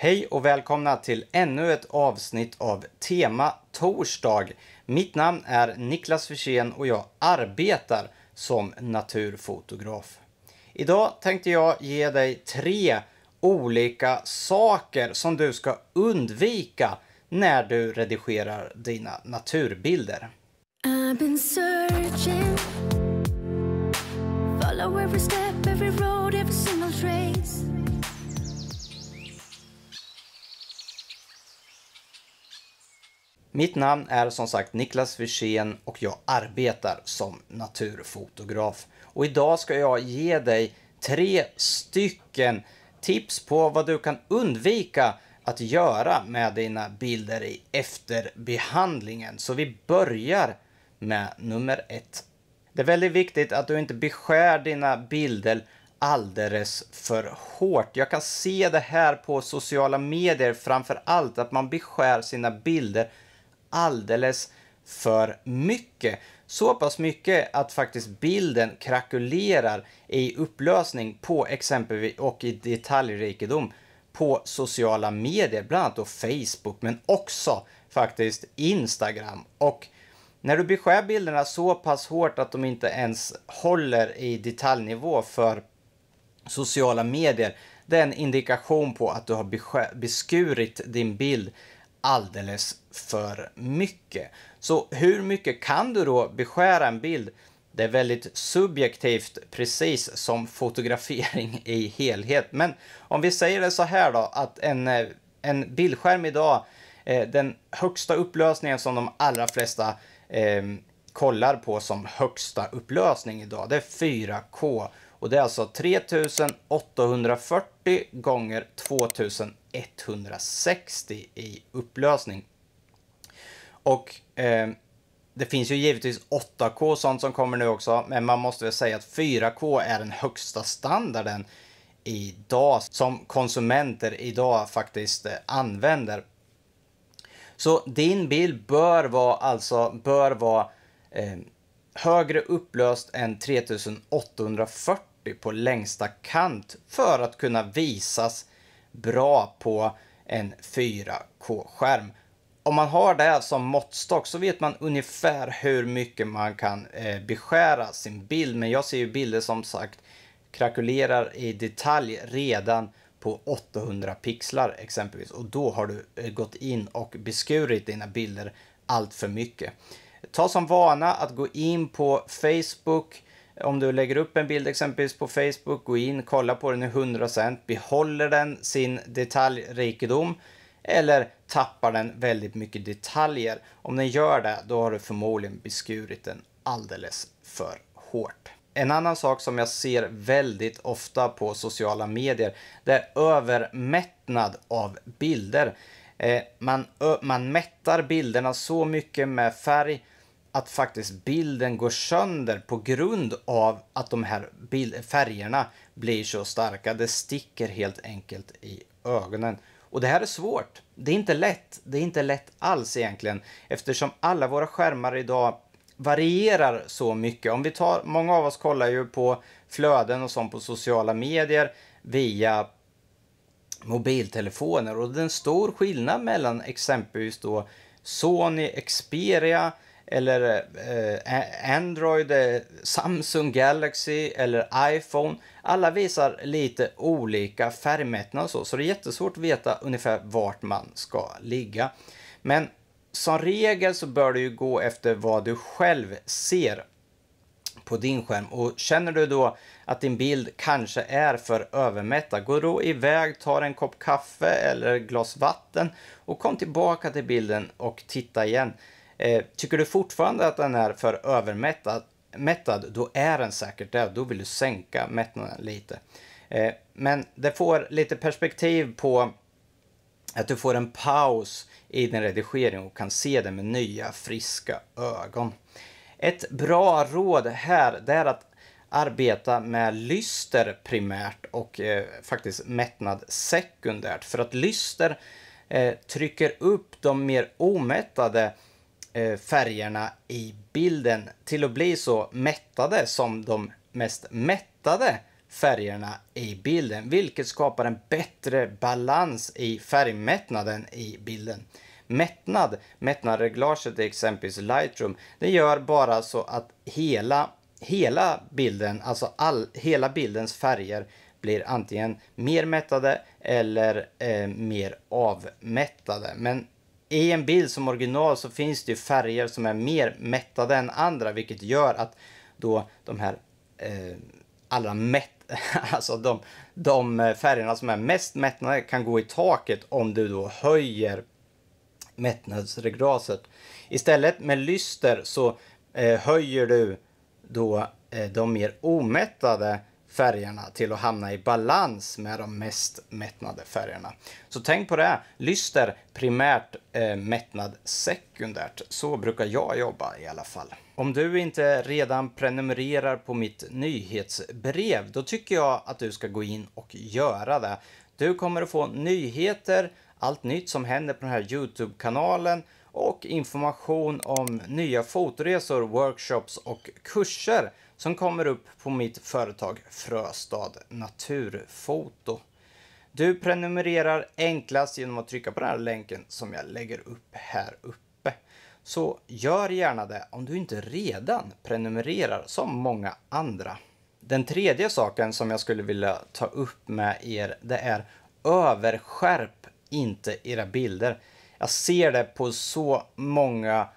Hej och välkomna till ännu ett avsnitt av Tema Torsdag. Mitt namn är Niklas Forsén och jag arbetar som naturfotograf. Idag tänkte jag ge dig tre olika saker som du ska undvika när du redigerar dina naturbilder. Follow every step, every road, every single trace Mitt namn är som sagt Niklas Wirsén och jag arbetar som naturfotograf. Och idag ska jag ge dig tre stycken tips på vad du kan undvika att göra med dina bilder i efterbehandlingen. Så vi börjar med nummer ett. Det är väldigt viktigt att du inte beskär dina bilder alldeles för hårt. Jag kan se det här på sociala medier framför allt, att man beskär sina bilder alldeles för mycket. Så pass mycket att faktiskt bilden krakulerar i upplösning på exempelvis och i detaljrikedom på sociala medier, bland annat då Facebook, men också faktiskt Instagram. Och när du beskär bilderna så pass hårt att de inte ens håller i detaljnivå för sociala medier, det är en indikation på att du har beskurit din bild alldeles för mycket. Så hur mycket kan du då beskära en bild? Det är väldigt subjektivt, precis som fotografering i helhet. Men om vi säger det så här då, att en, eh, en bildskärm idag, eh, den högsta upplösningen som de allra flesta eh, kollar på som högsta upplösning idag, det är 4K. Och det är alltså 3840 gånger 2160 i upplösning. Och eh, det finns ju givetvis 8K och sånt som kommer nu också, men man måste väl säga att 4K är den högsta standarden idag som konsumenter idag faktiskt eh, använder. Så din bild bör vara alltså bör vara eh, högre upplöst än 3840 40 på längsta kant för att kunna visas bra på en 4K-skärm. Om man har det som måttstock så vet man ungefär hur mycket man kan eh, beskära sin bild. Men jag ser ju bilder som sagt krakulerar i detalj redan på 800 pixlar exempelvis och då har du eh, gått in och beskurit dina bilder allt för mycket. Ta som vana att gå in på Facebook, om du lägger upp en bild exempelvis på Facebook, gå in, kolla på den i 100%, cent, behåller den sin detaljrikedom eller tappar den väldigt mycket detaljer. Om den gör det, då har du förmodligen beskurit den alldeles för hårt. En annan sak som jag ser väldigt ofta på sociala medier, det är övermättnad av bilder. Eh, man, man mättar bilderna så mycket med färg att faktiskt bilden går sönder på grund av att de här färgerna blir så starka. Det sticker helt enkelt i ögonen. Och det här är svårt. Det är inte lätt. Det är inte lätt alls egentligen eftersom alla våra skärmar idag varierar så mycket. Om vi tar, många av oss kollar ju på flöden och sånt på sociala medier via mobiltelefoner och det är en stor skillnad mellan exempelvis då Sony Xperia eller eh, eh Android, eh, Samsung Galaxy eller iPhone. Alla visar lite olika färgmättnad och så, så det är jättesvårt att veta ungefär vart man ska ligga. Men som regel så bör du ju gå efter vad du själv ser på din skärm. Och känner du då att din bild kanske är för övermättad, gå då iväg, ta en kopp kaffe eller ett glas vatten och kom tillbaka till bilden och titta igen. Eh, tycker du fortfarande att den är för övermättad, mättad, då är den säkert det. Då vill du sänka mättnaden lite. Eh, men det får lite perspektiv på att du får en paus i din redigering och kan se det med nya friska ögon. Ett bra råd här det är att arbeta med lyster primärt och eh, faktiskt mättnad sekundärt. För att lyster eh, trycker upp de mer omättade Eh, färgerna i bilden till att bli så mättade som de mest mättade färgerna i bilden, vilket skapar en bättre balans i färgmättnaden i bilden. Mättnad, mättnadreglaget i exempelvis Lightroom, det gör bara så att hela, hela bilden, alltså all, hela bildens färger blir antingen mer mättade eller eh, mer avmättade. Men i en bild som original så finns det färger som är mer mättade än andra vilket gör att då de här eh, allra mätt, alltså de, de, färgerna som är mest mättade kan gå i taket om du då höjer mättnadsreglaset. Istället med lyster så eh, höjer du då eh, de mer omättade färgerna till att hamna i balans med de mest mättnade färgerna. Så tänk på det, lyster primärt, eh, mättnad sekundärt. Så brukar jag jobba i alla fall. Om du inte redan prenumererar på mitt nyhetsbrev, då tycker jag att du ska gå in och göra det. Du kommer att få nyheter, allt nytt som händer på den här Youtube-kanalen och information om nya fotoresor, workshops och kurser som kommer upp på mitt företag Fröstad Naturfoto. Du prenumererar enklast genom att trycka på den här länken som jag lägger upp här uppe. Så gör gärna det om du inte redan prenumererar som många andra. Den tredje saken som jag skulle vilja ta upp med er det är överskärp inte era bilder. Jag ser det på så många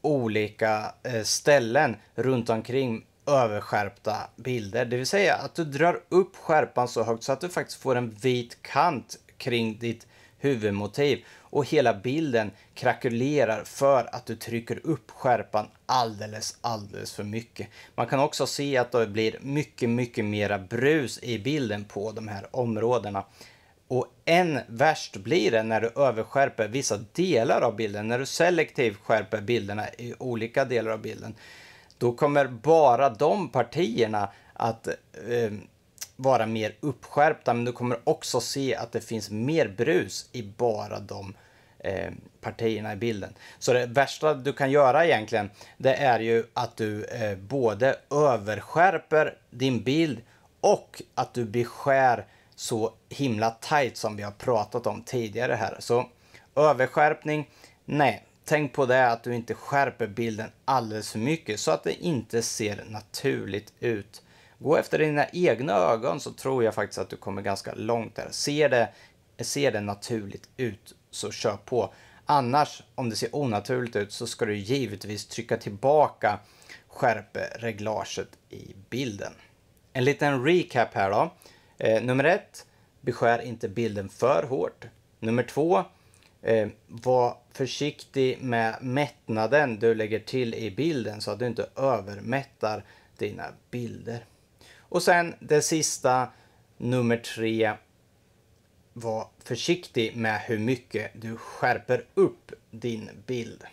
olika eh, ställen runt omkring överskärpta bilder. Det vill säga att du drar upp skärpan så högt så att du faktiskt får en vit kant kring ditt huvudmotiv och hela bilden krackelerar för att du trycker upp skärpan alldeles, alldeles för mycket. Man kan också se att det blir mycket, mycket mera brus i bilden på de här områdena. Och än värst blir det när du överskärper vissa delar av bilden, när du selektivt skärper bilderna i olika delar av bilden då kommer bara de partierna att eh, vara mer uppskärpta, men du kommer också se att det finns mer brus i bara de eh, partierna i bilden. Så det värsta du kan göra egentligen, det är ju att du eh, både överskärper din bild och att du beskär så himla tight som vi har pratat om tidigare här. Så överskärpning, nej, tänk på det att du inte skärper bilden alldeles för mycket så att det inte ser naturligt ut. Gå efter dina egna ögon så tror jag faktiskt att du kommer ganska långt där. Ser det, ser det naturligt ut så kör på. Annars, om det ser onaturligt ut, så ska du givetvis trycka tillbaka skärpereglaget i bilden. En liten recap här då. Eh, nummer ett, beskär inte bilden för hårt. Nummer två, Eh, var försiktig med mättnaden du lägger till i bilden så att du inte övermättar dina bilder. Och sen det sista, nummer tre. Var försiktig med hur mycket du skärper upp din bild.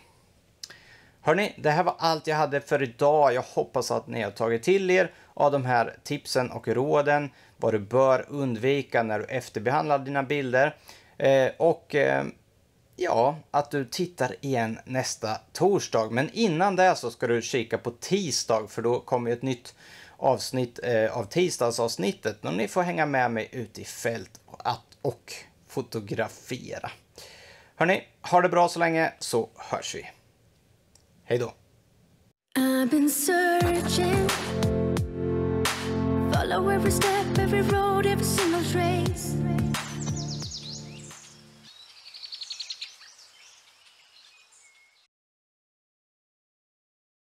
Hörni, det här var allt jag hade för idag. Jag hoppas att ni har tagit till er av de här tipsen och råden, vad du bör undvika när du efterbehandlar dina bilder. Eh, och eh, Ja, att du tittar igen nästa torsdag. Men innan det så ska du kika på tisdag för då kommer ett nytt avsnitt eh, av tisdagsavsnittet. Och ni får hänga med mig ut i fält och, att, och fotografera. Hörni, ha det bra så länge så hörs vi. Hej då! I've been searching Follow every step, every road, every single trace